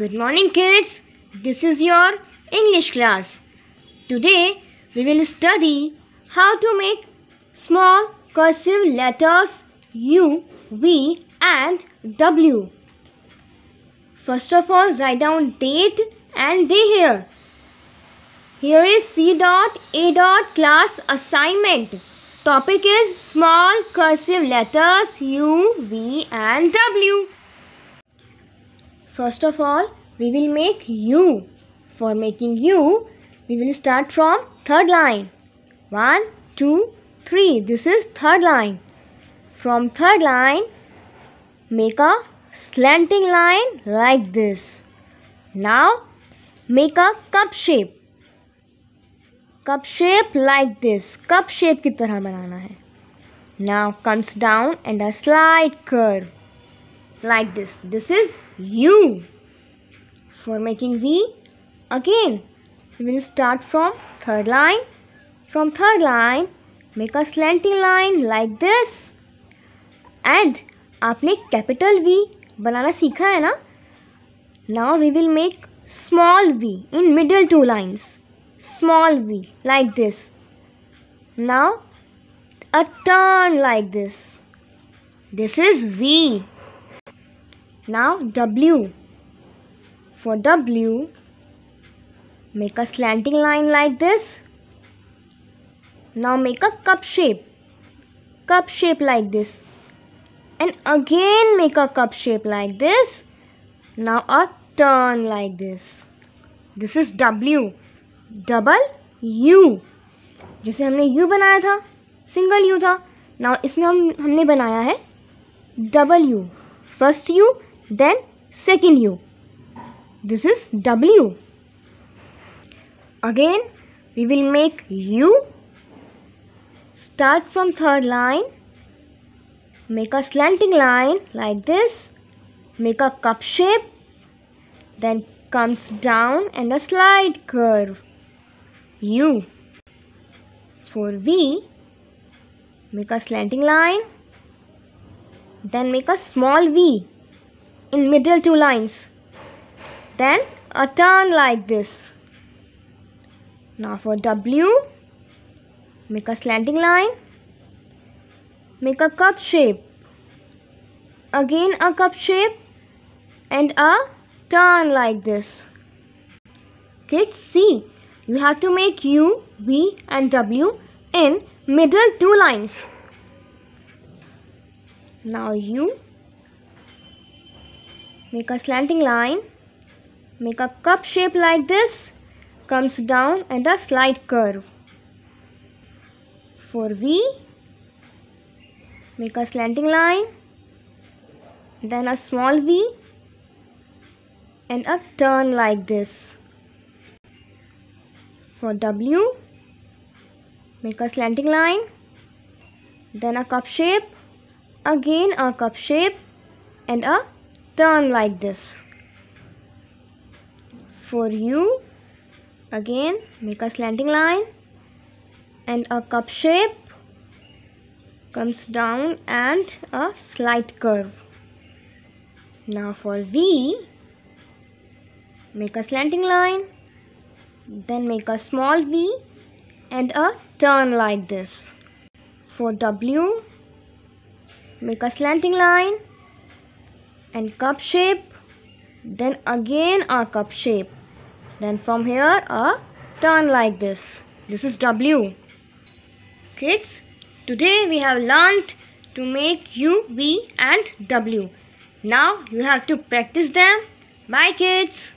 Good morning kids. This is your English class. Today we will study how to make small cursive letters U, V and W. First of all write down date and day here. Here is C dot A dot class assignment. Topic is small cursive letters U, V and W. First of all, we will make U. For making U, we will start from third line. 1 2 3 This is third line. From third line, make a slanting line like this. Now, make a cup shape. cup shape like this cup shape ki tarah banana hai now comes down and a slight curve like this. This is U. For making V, again, we will start from third line. From third line, make a slanting line like this. And आपने capital v बनाना सीखा है ना Now we will make small V in middle two lines. Small V like this. Now a turn like this. This is V. Now W. For W, make a slanting line like this. Now make a cup shape. Cup shape like this. And again make a cup shape like this. Now a turn like this. This is W. Double U. जैसे हमने U बनाया था single U था ना इसमें हम हमने बनाया है double U first U then second U. This is W. Again, we will make U. Start from third line. Make a slanting line like this. Make a cup shape. Then comes down and a slide curve. U. For V, make a slanting line. Then make a small V in middle two lines then a turn like this now for W make a slanting line make a cup shape again a cup shape and a turn like this kids see you have to make U, V and W in middle two lines now U Make a slanting line. Make a cup shape like this. Comes down and a slight curve. For V, make a slanting line. Then a small V and a turn like this. For W, make a slanting line then a cup shape again a cup shape and a turn like this for you again make a slanting line and a cup shape comes down and a slight curve now for V make a slanting line then make a small V and a turn like this for W make a slanting line and cup shape then again a cup shape then from here a turn like this this is W kids today we have learnt to make U, V and W now you have to practice them bye kids